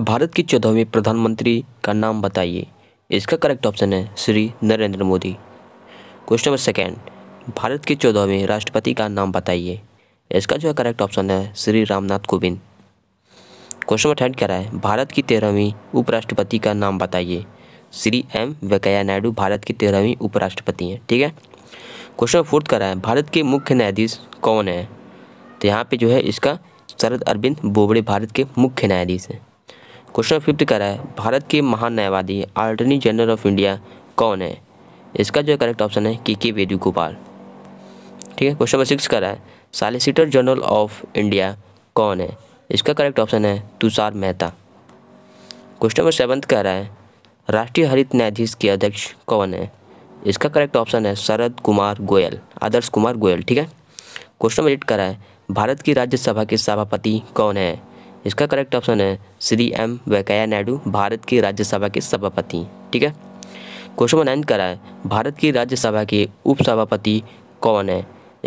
भारत के चौदहवें प्रधानमंत्री का नाम बताइए इसका करेक्ट ऑप्शन है Shri Narendra Modi question number second Bharat के चौदहवें राष्ट्रपति का नाम बताइए इसका जो है करेक्ट ऑप्शन है Shri Ramnath Kovind question number third क्या रहा है भारत की तेरहवीं उपराष्ट्रपति का नाम बताइए श्री एम वेंकैया नायडू भारत की तेरहवीं उपराष्ट्रपति हैं ठीक है क्वेश्चन नंबर फोर्थ क्या रहा है भारत के मुख्य न्यायाधीश कौन है तो यहाँ पे जो है इसका शरद अरविंद बोबड़े भारत के मुख्य न्यायाधीश हैं क्वेश्चन फिफ्थ करा है भारत के महान न्यायवादी अटर्नी जनरल ऑफ इंडिया कौन है इसका जो करेक्ट ऑप्शन है के के वेणुगोपाल ठीक है क्वेश्चन नंबर सिक्स रहा है सॉलिसिटर जनरल ऑफ इंडिया कौन है इसका करेक्ट ऑप्शन है Tushar Mehta question number seventh कह रहा है राष्ट्रीय हरित न्यायाधीश के अध्यक्ष कौन है इसका करेक्ट ऑप्शन है शरद कुमार गोयल आदर्श कुमार गोयल ठीक है क्वेश्चन नंबर एट कह रहा है भारत की राज्यसभा के सभापति कौन है इसका करेक्ट ऑप्शन है श्री एम वेंकैया नायडू भारत की राज्यसभा के सभापति ठीक है क्वेश्चन नंबर नाइन करा है भारत की राज्यसभा के उपसभापति कौन है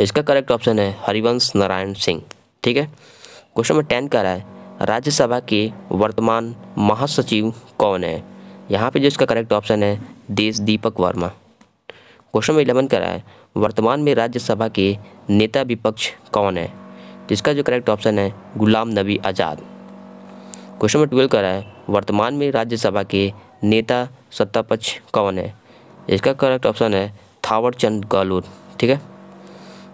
इसका करेक्ट ऑप्शन है हरिवंश नारायण सिंह ठीक है क्वेश्चन नंबर टेन करा है राज्यसभा के वर्तमान महासचिव कौन है यहाँ पे जो इसका करेक्ट ऑप्शन है Desh Deepak Verma question number eleven करा है वर्तमान में राज्यसभा के नेता विपक्ष कौन है जिसका इसका जो करेक्ट ऑप्शन है गुलाम नबी आज़ाद क्वेश्चन नंबर ट्वेल्व कर रहा है वर्तमान में राज्यसभा के नेता सत्ता पक्ष कौन है इसका करेक्ट ऑप्शन है थावर चंद गहलोत ठीक है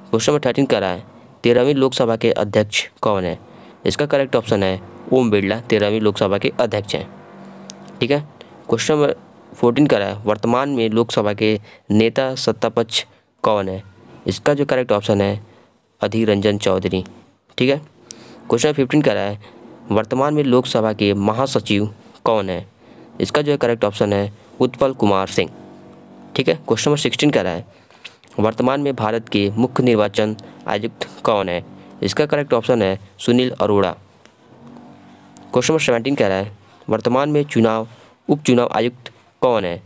क्वेश्चन नंबर थर्टीन कर रहा है तेरहवीं लोकसभा के अध्यक्ष कौन है इसका करेक्ट ऑप्शन है ओम बिरला तेरहवीं लोकसभा के अध्यक्ष हैं ठीक है क्वेश्चन नंबर फोर्टीन करा रहा है वर्तमान में लोकसभा के नेता सत्ता पक्ष कौन है इसका जो करेक्ट ऑप्शन है अधीर रंजन चौधरी ठीक है क्वेश्चन फिफ्टीन करा रहा है वर्तमान में लोकसभा के महासचिव कौन है इसका जो है करेक्ट ऑप्शन है उत्पल कुमार सिंह ठीक है क्वेश्चन नंबर सिक्सटीन कह रहा है वर्तमान में भारत के मुख्य निर्वाचन आयुक्त कौन है इसका करेक्ट ऑप्शन है Sunil Arora question number seventeen कह रहा है वर्तमान में चुनाव उपचुनाव आयुक्त कौन है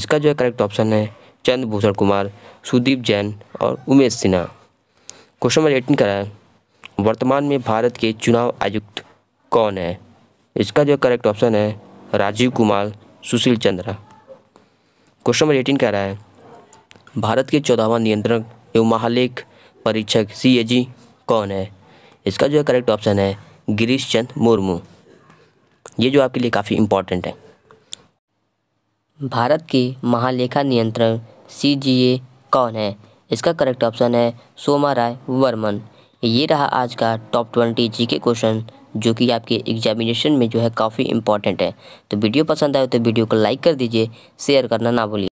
इसका जो है करेक्ट ऑप्शन है चंद्रभूषण कुमार सुदीप जैन और Umesh Sinha question number eighteen कह रहा है वर्तमान में भारत के चुनाव आयुक्त कौन है इसका जो करेक्ट ऑप्शन है Rajiv Kumar Sushil Chandra question number eighteen कह रहा है भारत के चौदहवा नियंत्रक एवं महालेख परीक्षक सी ए जी कौन है इसका जो है करेक्ट ऑप्शन है गिरीश चंद मुर्मू ये जो आपके लिए काफ़ी इम्पोर्टेंट है भारत के महालेखा नियंत्रण सी जी ए कौन है इसका करेक्ट ऑप्शन है सोमा राय वर्मन ये रहा आज का टॉप ट्वेंटी जी के क्वेश्चन जो कि आपके एग्जामिनेशन में जो है काफ़ी इंपॉर्टेंट है तो वीडियो पसंद आए तो वीडियो को लाइक कर दीजिए शेयर करना ना भूलिए